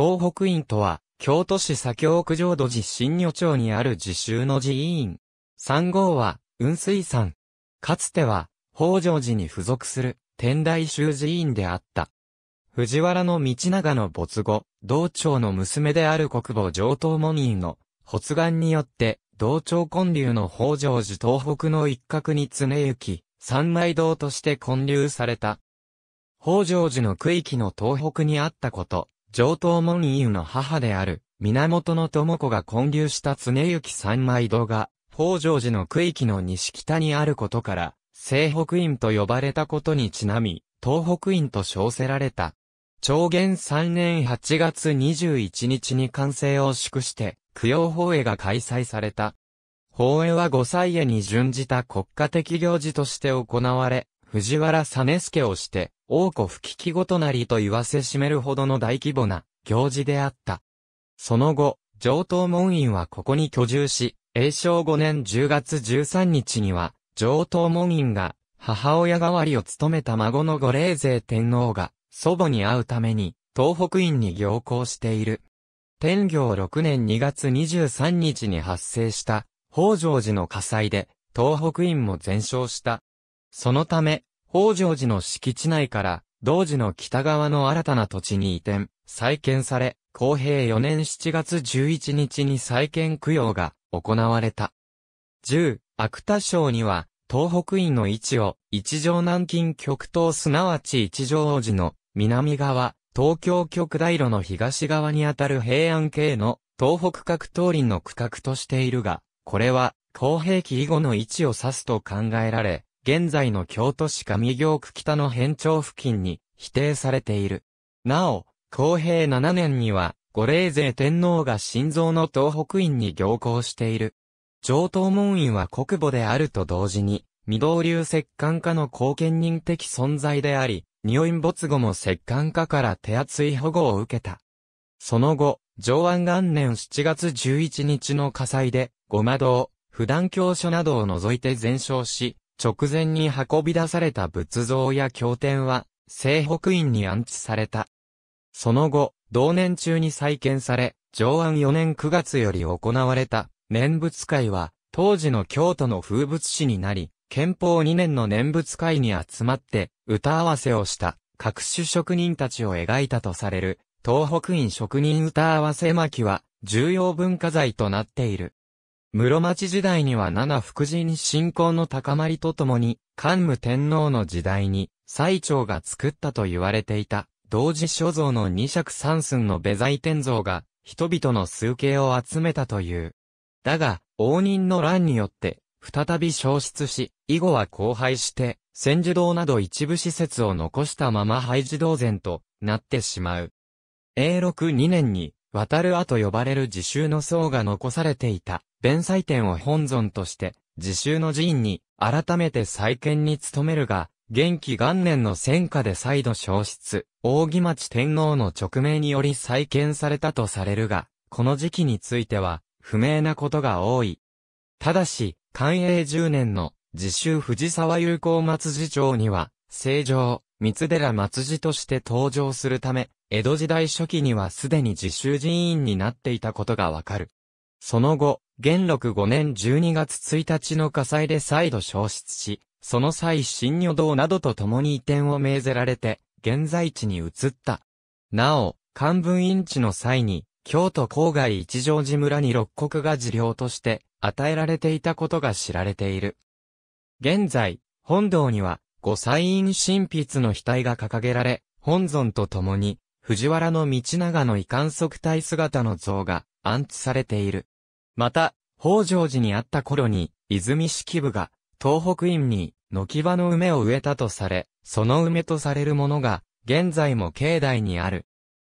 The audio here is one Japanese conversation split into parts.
東北院とは、京都市左京区浄土寺新女町にある自習の寺院。三号は、雲水山。かつては、北条寺に付属する、天台宗寺院であった。藤原の道長の没後、道長の娘である国母上東門院の発願によって、道長建立の北条寺東北の一角に常行き、三枚堂として建立された。北条寺の区域の東北にあったこと、上東門院の母である、源の智子が建立した常行三枚堂が、北条寺の区域の西北にあることから、西北院と呼ばれたことにちなみ、東北院と称せられた。長元三年8月21日に完成を祝して、供養法会が開催された。法会は五歳へに準じた国家的行事として行われ、藤原実助をして、王子吹きごとなりと言わせしめるほどの大規模な行事であった。その後、上東門院はここに居住し、永正5年10月13日には、上東門院が母親代わりを務めた孫の五霊勢天皇が祖母に会うために東北院に行行している。天行6年2月23日に発生した北条寺の火災で東北院も全焼した。そのため北条寺の敷地内から、同寺の北側の新たな土地に移転、再建され、公平4年7月11日に再建供養が行われた。十、芥田省には、東北院の位置を、一条南京極東すなわち一条王の南側、東京極大路の東側にあたる平安系の東北各東林の区画としているが、これは、公平期以後の位置を指すと考えられ、現在の京都市上京区北の辺町付近に否定されている。なお、公平7年には、五霊勢天皇が心臓の東北院に行行している。上東門院は国母であると同時に、未導流石棺家の後見人的存在であり、匂院没後も石棺家から手厚い保護を受けた。その後、上安元年7月11日の火災で、ごま堂、普段教書などを除いて全焼し、直前に運び出された仏像や経典は、西北院に安置された。その後、同年中に再建され、上安4年9月より行われた念仏会は、当時の京都の風物詩になり、憲法2年の念仏会に集まって、歌合わせをした各種職人たちを描いたとされる、東北院職人歌合わせ巻は、重要文化財となっている。室町時代には七福神信仰の高まりとともに、桓武天皇の時代に、最長が作ったと言われていた、同時所蔵の二尺三寸のベ材天像が、人々の数形を集めたという。だが、応仁の乱によって、再び消失し、以後は荒廃して、千住堂など一部施設を残したまま廃寺堂前となってしまう。永禄2年に、渡る跡と呼ばれる自習の僧が残されていた、弁祭典を本尊として、自習の寺院に、改めて再建に努めるが、元気元年の戦火で再度消失、扇町天皇の直命により再建されたとされるが、この時期については、不明なことが多い。ただし、寛永10年の、自習藤沢友好松寺町には、正常、三寺松寺として登場するため、江戸時代初期にはすでに自習人員になっていたことがわかる。その後、元禄5年12月1日の火災で再度消失し、その際新女堂などと共に移転を命ぜられて、現在地に移った。なお、漢文院地の際に、京都郊外一条寺村に六国が寺領として与えられていたことが知られている。現在、本堂には、五歳院神筆の額が掲げられ、本尊と共に、藤原道長の遺憾測体姿の像が安置されている。また、北条寺にあった頃に、泉式部が、東北院に、軒場の梅を植えたとされ、その梅とされるものが、現在も境内にある。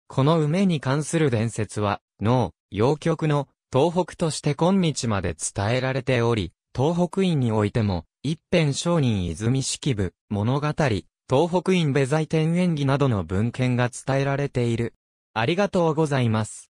この梅に関する伝説は、能、洋曲の、東北として今日まで伝えられており、東北院においても、一辺商人泉式部、物語、東北院部在天演技などの文献が伝えられている。ありがとうございます。